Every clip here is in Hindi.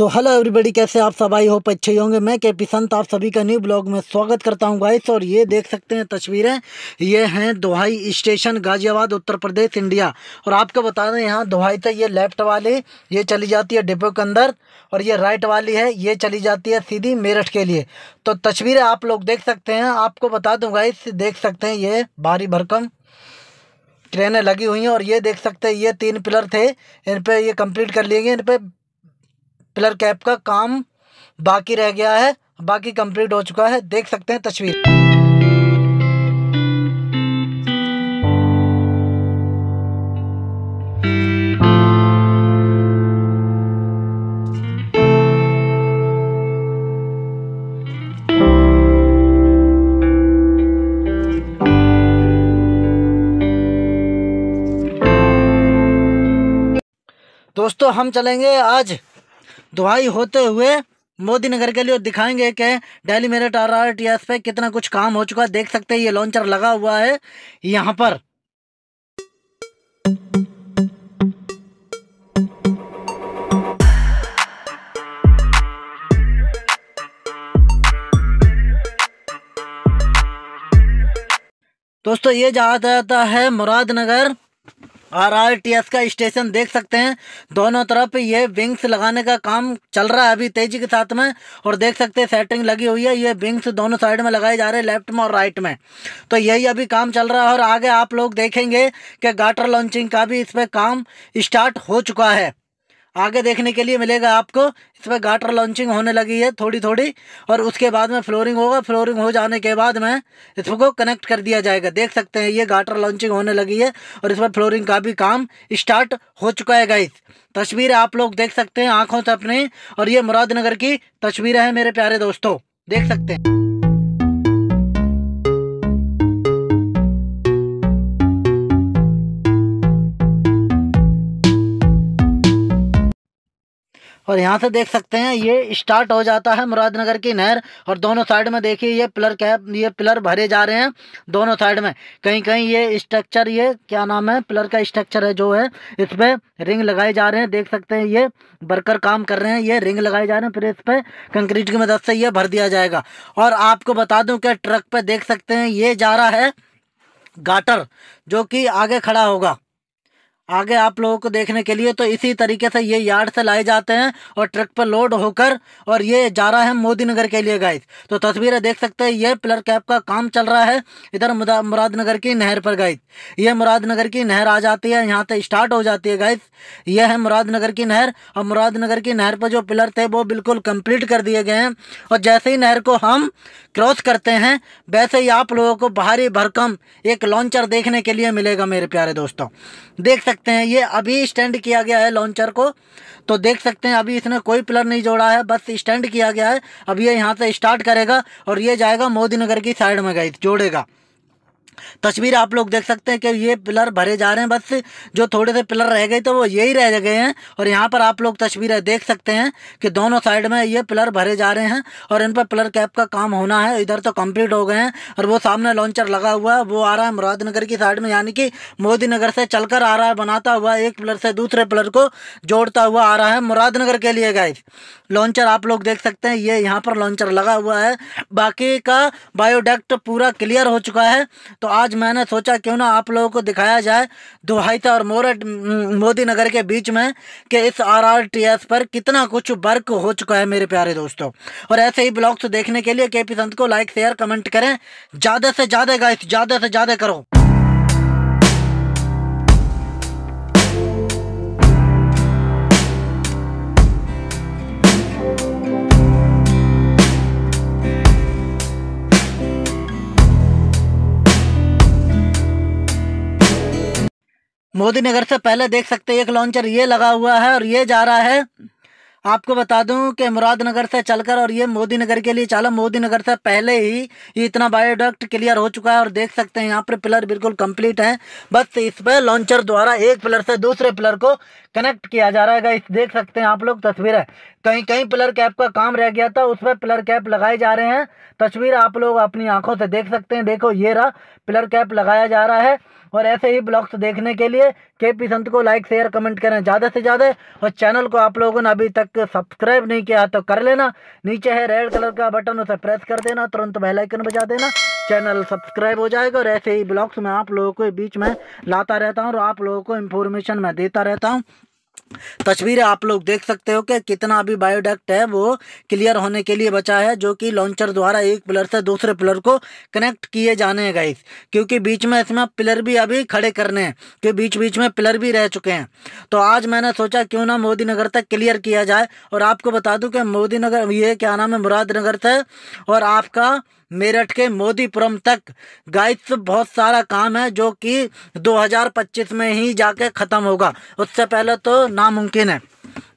सो हेलो एवरीबडी कैसे आप सब आई हो अच्छे होंगे मैं के पी संत आप सभी का न्यू ब्लॉग में स्वागत करता हूं गाइस और ये देख सकते हैं तस्वीरें ये हैं दोहाई स्टेशन गाजियाबाद उत्तर प्रदेश इंडिया और आपको बता दें यहाँ दोहाई से ये लेफ्ट वाली ये चली जाती है डिपो के अंदर और ये राइट वाली है ये चली जाती है सीधी मेरठ के लिए तो तस्वीरें आप लोग देख सकते हैं आपको बता दूँ गाइस देख सकते हैं ये भारी भरकम ट्रेनें लगी हुई हैं और ये देख सकते हैं ये तीन पिलर थे इन पर ये कंप्लीट कर लिए गए इन पर पिलर कैप का काम बाकी रह गया है बाकी कंप्लीट हो चुका है देख सकते हैं तस्वीर दोस्तों हम चलेंगे आज दुहाई होते हुए मोदी नगर के लिए दिखाएंगे कि daily Meerut R R T S पे कितना कुछ काम हो चुका है देख सकते हैं ये लॉन्चर लगा हुआ है यहाँ पर दोस्तों ये जाता है मुरादनगर आरआरटीएस का स्टेशन देख सकते हैं दोनों तरफ ये विंग्स लगाने का काम चल रहा है अभी तेजी के साथ में और देख सकते हैं सेटिंग लगी हुई है ये विंग्स दोनों साइड में लगाए जा रहे हैं लेफ्ट में और राइट में तो यही अभी काम चल रहा है और आगे आप लोग देखेंगे कि गाटर लॉन्चिंग का भी इस पर काम स्टार्ट हो चुका है आगे देखने के लिए मिलेगा आपको इस पर गाटर लॉन्चिंग होने लगी है थोड़ी थोड़ी और उसके बाद में फ्लोरिंग होगा फ्लोरिंग हो जाने के बाद में इसको कनेक्ट कर दिया जाएगा देख सकते हैं ये गाटर लॉन्चिंग होने लगी है और इस पर फ्लोरिंग का भी काम स्टार्ट हो चुका है गाइस तस्वीर आप लोग देख सकते हैं आँखों से अपने और ये मुरादनगर की तस्वीरें हैं मेरे प्यारे दोस्तों देख सकते हैं और यहाँ से देख सकते हैं ये स्टार्ट हो जाता है मुरादनगर की नहर और दोनों साइड में देखिए ये पिलर कैप ये पिलर भरे जा रहे हैं दोनों साइड में कहीं कहीं ये स्ट्रक्चर ये क्या नाम है पिलर का स्ट्रक्चर है जो है इस पर रिंग लगाए जा रहे हैं देख सकते हैं ये वर्कर काम कर रहे हैं ये रिंग लगाए जा रहे हैं फिर इस पर कंक्रीट की मदद से ये भर दिया जाएगा और आपको बता दूँ कि ट्रक पे देख सकते हैं ये जा रहा है गाटर जो कि आगे खड़ा होगा आगे आप लोगों को देखने के लिए तो इसी तरीके से ये यार्ड से लाए जाते हैं और ट्रक पर लोड होकर और ये जा रहा है मोदी नगर के लिए गाइस तो तस्वीरें देख सकते हैं ये पिलर कैप का काम चल रहा है इधर मुरादनगर की नहर पर गाइस ये मुरादनगर की नहर आ जाती है यहाँ से स्टार्ट हो जाती है गाइस ये है मुरादनगर की नहर और मुरादनगर की नहर पर जो पिलर थे वो बिल्कुल कम्प्लीट कर दिए गए हैं और जैसे ही नहर को हम क्रॉस करते हैं वैसे ही आप लोगों को भारी भरकम एक लॉन्चर देखने के लिए मिलेगा मेरे प्यारे दोस्तों देख सकते हैं ये अभी स्टैंड किया गया है लॉन्चर को तो देख सकते हैं अभी इसने कोई प्लर नहीं जोड़ा है बस स्टैंड किया गया है अब ये यहाँ से स्टार्ट करेगा और ये जाएगा मोदी नगर की साइड में गई जोड़ेगा तस्वीर आप लोग देख सकते हैं कि ये पिलर भरे जा रहे हैं बस जो थोड़े से पिलर रह गए तो वो यही रह गए हैं और यहाँ पर आप लोग तस्वीरें देख सकते हैं कि दोनों साइड में ये पिलर भरे जा रहे हैं और इन पर पिलर कैप का काम होना है इधर तो कंप्लीट हो गए हैं और वो सामने लॉन्चर लगा हुआ है वो आ रहा है मुरादनगर की साइड में यानी कि मोदी नगर से चलकर आ रहा है बनाता हुआ एक पिलर से दूसरे पिलर को जोड़ता हुआ आ रहा है मुरादनगर के लिए गए लॉन्चर आप लोग देख सकते हैं ये यहाँ पर लॉन्चर लगा हुआ है बाकी का बायोडक्ट पूरा क्लियर हो चुका है तो आज मैंने सोचा क्यों ना आप लोगों को दिखाया जाए दुहाइता और मोरट मोदी नगर के बीच में कि इस आरआरटीएस पर कितना कुछ वर्क हो चुका है मेरे प्यारे दोस्तों और ऐसे ही ब्लॉग्स देखने के लिए के पी संत को लाइक शेयर कमेंट करें ज़्यादा से ज़्यादा गाइस ज़्यादा से ज़्यादा करो मोदी नगर से पहले देख सकते हैं एक लॉन्चर ये लगा हुआ है और ये जा रहा है आपको बता दूं कि मुरादनगर से चलकर और ये मोदी नगर के लिए चला मोदी नगर से पहले ही ये इतना बायोडक्ट क्लियर हो चुका है और देख सकते हैं यहाँ पर पिलर बिल्कुल कंप्लीट है बस इस पर लॉन्चर द्वारा एक पिलर से दूसरे पिलर को कनेक्ट किया जा रहा है इस देख सकते हैं आप लोग तस्वीर है कहीं कहीं पिलर कैप का काम रह गया था उस पर पिलर कैप लगाए जा रहे हैं तस्वीर आप लोग अपनी आंखों से देख सकते हैं देखो ये रहा पिलर कैप लगाया जा रहा है और ऐसे ही ब्लॉग्स देखने के लिए के पी संत को लाइक शेयर कमेंट करें ज़्यादा से ज़्यादा और चैनल को आप लोगों ने अभी तक सब्सक्राइब नहीं किया तो कर लेना नीचे है रेड कलर का बटन उसे प्रेस कर देना तुरंत बेल आइकन बजा देना चैनल सब्सक्राइब हो जाएगा और ऐसे ही ब्लॉग्स मैं आप लोगों के बीच में लाता रहता हूँ और आप लोगों को इन्फॉर्मेशन मैं देता रहता हूँ तस्वीरें आप लोग देख सकते हो कि कितना अभी बायोडक्ट है वो क्लियर होने के लिए बचा है जो कि लॉन्चर द्वारा एक पिलर से दूसरे पिलर को कनेक्ट किए जाने हैं गाइस क्योंकि बीच में इसमें पिलर भी अभी खड़े करने हैं क्योंकि बीच बीच में पिलर भी रह चुके हैं तो आज मैंने सोचा क्यों ना मोदी नगर तक क्लियर किया जाए और आपको बता दूँ कि मोदी नगर ये क्या नाम है मुरादनगर से और आपका मेरठ के मोदीपुरम तक गाइस बहुत सारा काम है जो कि 2025 में ही जाके ख़त्म होगा उससे पहले तो नामुमकिन है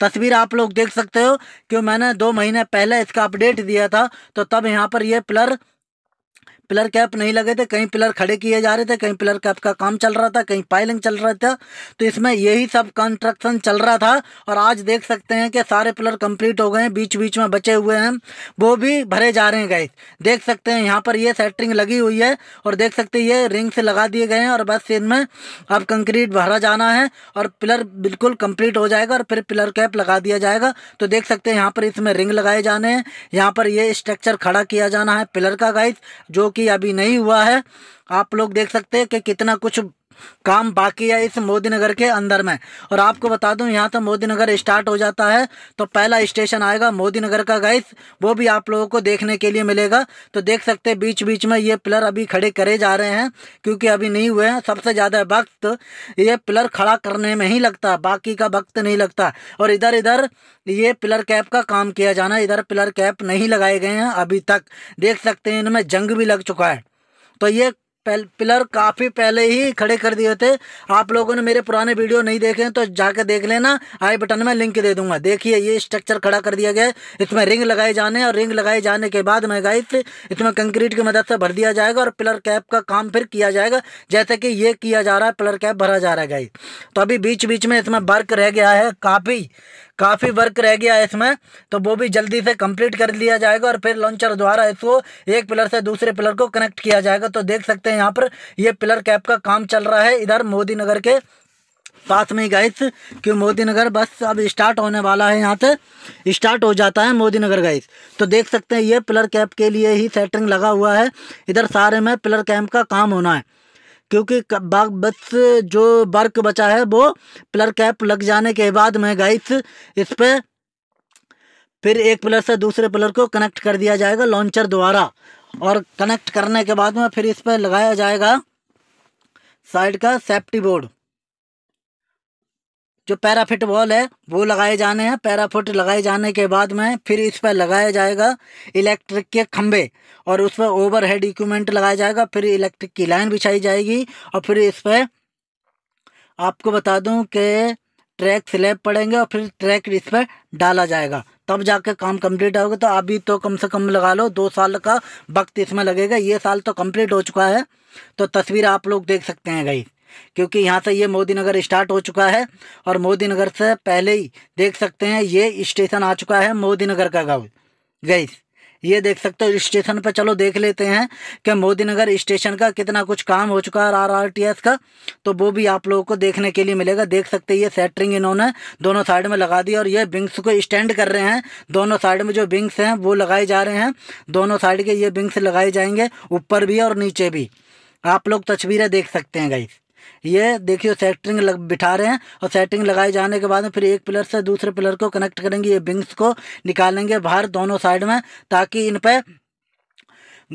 तस्वीर आप लोग देख सकते हो कि मैंने दो महीने पहले इसका अपडेट दिया था तो तब यहाँ पर ये प्लर पिलर कैप नहीं लगे थे कहीं पिलर खड़े किए जा रहे थे कहीं पिलर कैप का काम चल रहा था कहीं पाइलिंग चल रहा था तो इसमें यही सब कंस्ट्रक्शन चल रहा था और आज देख सकते हैं कि सारे पिलर कंप्लीट हो गए हैं बीच बीच में बचे हुए हैं वो भी भरे जा रहे हैं गए देख सकते हैं यहाँ पर ये सेटरिंग लगी हुई है और देख सकते हैं ये रिंग से लगा दिए गए हैं और बस इनमें अब कंक्रीट भरा जाना है और पिलर बिल्कुल कंप्लीट हो जाएगा और फिर पिलर कैप लगा दिया जाएगा तो देख सकते हैं यहाँ पर इसमें रिंग लगाए जाने हैं यहाँ पर ये स्ट्रक्चर खड़ा किया जाना है पिलर का गाइस जो कि अभी नहीं हुआ है आप लोग देख सकते हैं कि कितना कुछ काम बाकी है इस मोदी नगर के अंदर में और आपको बता दूं यहाँ तो मोदी नगर स्टार्ट हो जाता है तो पहला स्टेशन आएगा मोदी नगर का गाइस वो भी आप लोगों को देखने के लिए मिलेगा तो देख सकते हैं बीच बीच में ये पिलर अभी खड़े करे जा रहे हैं क्योंकि अभी नहीं हुए हैं सबसे ज़्यादा वक्त ये पिलर खड़ा करने में ही लगता बाकी का वक्त नहीं लगता और इधर इधर ये पिलर कैप का काम किया जाना इधर पिलर कैप नहीं लगाए गए हैं अभी तक देख सकते हैं इनमें जंग भी लग चुका है तो ये पिलर काफ़ी पहले ही खड़े कर दिए थे आप लोगों ने मेरे पुराने वीडियो नहीं देखे हैं तो जाके देख लेना आई बटन में लिंक दे दूंगा देखिए ये स्ट्रक्चर खड़ा कर दिया गया है इसमें रिंग लगाए जाने और रिंग लगाए जाने के बाद मैं गाइस इसमें कंक्रीट की मदद से भर दिया जाएगा और पिलर कैप का काम फिर किया जाएगा जैसे कि ये किया जा रहा है पिलर कैप भरा जा रहा है गाइस तो अभी बीच बीच में इसमें वर्क रह गया है काफ़ी काफ़ी वर्क रह गया है इसमें तो वो भी जल्दी से कंप्लीट कर लिया जाएगा और फिर लॉन्चर द्वारा इसको एक पिलर से दूसरे पिलर को कनेक्ट किया जाएगा तो देख सकते हैं यहाँ पर ये पिलर कैप का काम चल रहा है इधर मोदी नगर के पास में ही गाइस कि मोदी नगर बस अब स्टार्ट होने वाला है यहाँ से स्टार्ट हो जाता है मोदी नगर गाइस तो देख सकते हैं ये पिलर कैप के लिए ही सेटरिंग लगा हुआ है इधर सारे में पिलर कैप का काम होना है क्योंकि बस जो वर्क बचा है वो प्लर कैप लग जाने के बाद में गाइस इस पर फिर एक प्लर से दूसरे प्लर को कनेक्ट कर दिया जाएगा लॉन्चर द्वारा और कनेक्ट करने के बाद में फिर इस पर लगाया जाएगा साइड का सेफ्टी बोर्ड जो पैराफिट बॉल है वो लगाए जाने हैं पैराफिट लगाए जाने के बाद में फिर इस पर लगाया जाएगा इलेक्ट्रिक के खम्भे और उस पर ओवर हेड इक्वमेंट लगाया जाएगा फिर इलेक्ट्रिक की लाइन बिछाई जाएगी और फिर इस पर आपको बता दूं कि ट्रैक स्लैब पड़ेंगे और फिर ट्रैक इस पर डाला जाएगा तब जाके काम कंप्लीट होगा तो अभी तो कम से कम लगा लो दो साल का वक्त इसमें लगेगा ये साल तो कंप्लीट हो चुका है तो तस्वीर आप लोग देख सकते हैं गई क्योंकि यहाँ से ये मोदी नगर स्टार्ट हो चुका है और मोदी नगर से पहले ही देख सकते हैं ये स्टेशन आ चुका है मोदी नगर का गाँव गई ये देख सकते हो स्टेशन पर चलो देख लेते हैं कि मोदी नगर स्टेशन का कितना कुछ काम हो चुका है आर आर टी एस का तो वो भी आप लोगों को देखने के लिए मिलेगा देख सकते हैं ये सेटरिंग इन्होंने दोनों साइड में लगा दी और ये बिंग्स को स्टैंड कर रहे हैं दोनों साइड में जो बिंग्स हैं वो लगाए जा रहे हैं दोनों साइड के ये बिंग्स लगाए जाएंगे ऊपर भी और नीचे भी आप लोग तस्वीरें देख सकते हैं गाइस ये देखिए सेटिंग लग बिठा रहे हैं और सेटिंग लगाए जाने के बाद में फिर एक पिलर से दूसरे पिलर को कनेक्ट करेंगे ये विंग्स को निकालेंगे बाहर दोनों साइड में ताकि इन पर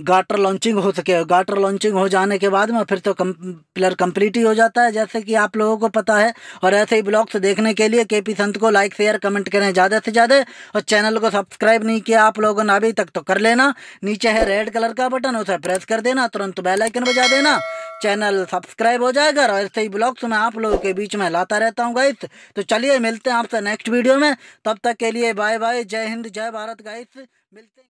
गाटर लॉन्चिंग हो सके गाटर लॉन्चिंग हो जाने के बाद में फिर तो कम पिलर कम्प्लीट ही हो जाता है जैसे कि आप लोगों को पता है और ऐसे ही ब्लॉग्स देखने के लिए के पी संत को लाइक शेयर कमेंट करें ज़्यादा से ज़्यादा और चैनल को सब्सक्राइब नहीं किया आप लोगों ने अभी तक तो कर लेना नीचे है रेड कलर का बटन उसे प्रेस कर देना तुरंत बेलाइकन बजा देना चैनल सब्सक्राइब हो जाएगा और ऐसे ही ब्लॉग्स मैं आप लोगों के बीच में लाता रहता हूँ गाइस तो चलिए मिलते हैं आपसे नेक्स्ट वीडियो में तब तक के लिए बाय बाय जय हिंद जय भारत गाइस मिलते